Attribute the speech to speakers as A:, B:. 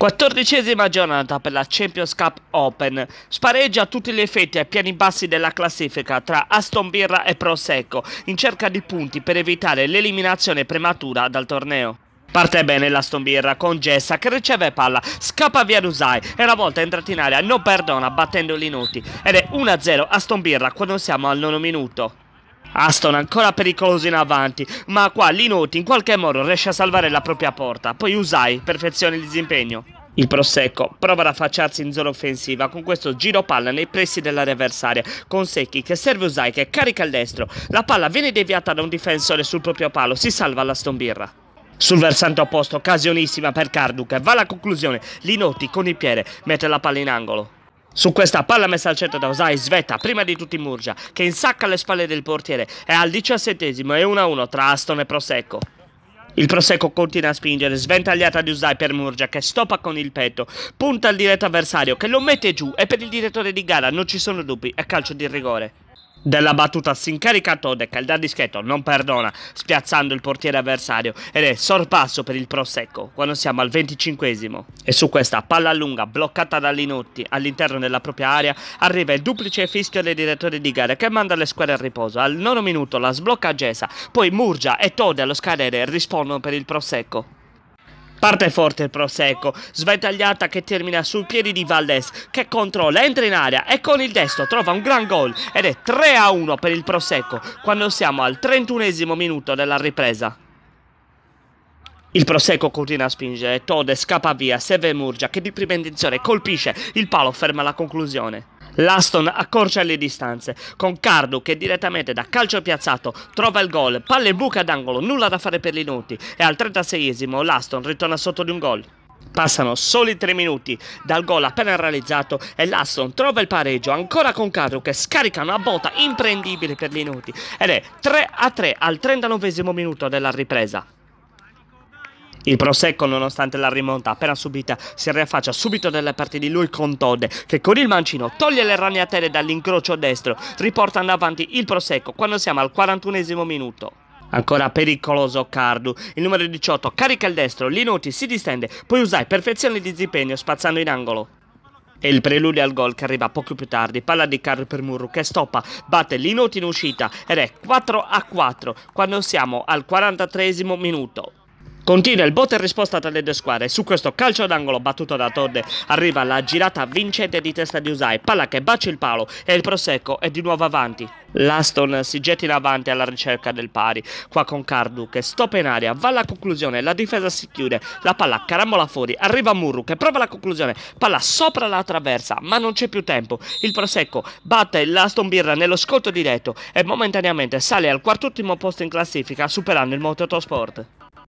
A: Quattordicesima giornata per la Champions Cup Open. Spareggia a tutti gli effetti ai piani bassi della classifica tra Aston Birra e Prosecco in cerca di punti per evitare l'eliminazione prematura dal torneo. Parte bene l'Aston Birra con Gessa che riceve palla, scappa via Rusai e una volta entrata in area non perdona battendo Linuti ed è 1-0 Aston Birra quando siamo al nono minuto. Aston ancora pericoloso in avanti, ma qua Linoti in qualche modo riesce a salvare la propria porta, poi Usai perfezione il disimpegno. Il Prosecco prova ad affacciarsi in zona offensiva con questo giro palla nei pressi dell'area avversaria, con Secchi che serve Usai che carica il destro, la palla viene deviata da un difensore sul proprio palo, si salva la Stombirra. Sul versante opposto, occasionissima per Carduc, va alla conclusione, Linotti con il piede mette la palla in angolo. Su questa palla messa al centro da Osai svetta prima di tutti Murgia che insacca alle spalle del portiere è al diciassettesimo e 1-1 tra Aston e Prosecco. Il Prosecco continua a spingere, sventagliata di Usai per Murgia che stoppa con il petto, punta al diretto avversario che lo mette giù e per il direttore di gara non ci sono dubbi, è calcio di rigore della battuta si incarica Todek, il da dischetto non perdona, spiazzando il portiere avversario ed è sorpasso per il prosecco quando siamo al 25 e su questa palla lunga bloccata da Linotti all'interno della propria area arriva il duplice fischio del direttore di gara che manda le squadre a riposo, al nono minuto la sblocca Gesa, poi Murgia e Todek allo scadere rispondono per il prosecco. Parte forte il prosecco, sventagliata che termina sul piedi di Valdes che controlla, entra in area e con il destro trova un gran gol ed è 3 a 1 per il prosecco quando siamo al 31 minuto della ripresa. Il Prosecco continua a spingere, Tode scappa via, Seve Murgia che di prima intenzione colpisce, il palo ferma la conclusione. L'Aston accorcia le distanze, con Cardu che direttamente da calcio piazzato trova il gol, palle in buca d'angolo, nulla da fare per Linuti e al 36esimo l'Aston ritorna sotto di un gol. Passano soli tre minuti dal gol appena realizzato e l'Aston trova il pareggio ancora con Cardu che scarica una botta imprendibile per Linuti ed è 3 a 3 al 39 esimo minuto della ripresa. Il Prosecco, nonostante la rimonta appena subita, si riaffaccia subito dalle parti di lui con Todd, che con il mancino toglie le ragnatele dall'incrocio destro, riportando avanti il Prosecco quando siamo al 41 minuto. Ancora pericoloso Cardu, il numero 18 carica il destro, Linuti si distende, poi usa perfezione di Zipegno spazzando in angolo. E il preludio al gol che arriva poco più tardi, palla di Carri per Murru che stoppa, batte Linuti in uscita ed è 4 a 4 quando siamo al 43 minuto. Continua il botte e risposta tra le due squadre. Su questo calcio d'angolo battuto da Todde arriva la girata vincente di testa di Usai. Palla che bacia il palo e il prosecco è di nuovo avanti. L'Aston si getta in avanti alla ricerca del pari. Qua con Cardu che stoppa in aria, va alla conclusione, la difesa si chiude, la palla carambola fuori, arriva Murru che prova la conclusione, palla sopra la traversa, ma non c'è più tempo. Il prosecco batte l'Aston Birra nello scolto diretto e momentaneamente sale al quarto ultimo posto in classifica superando il Mototosport.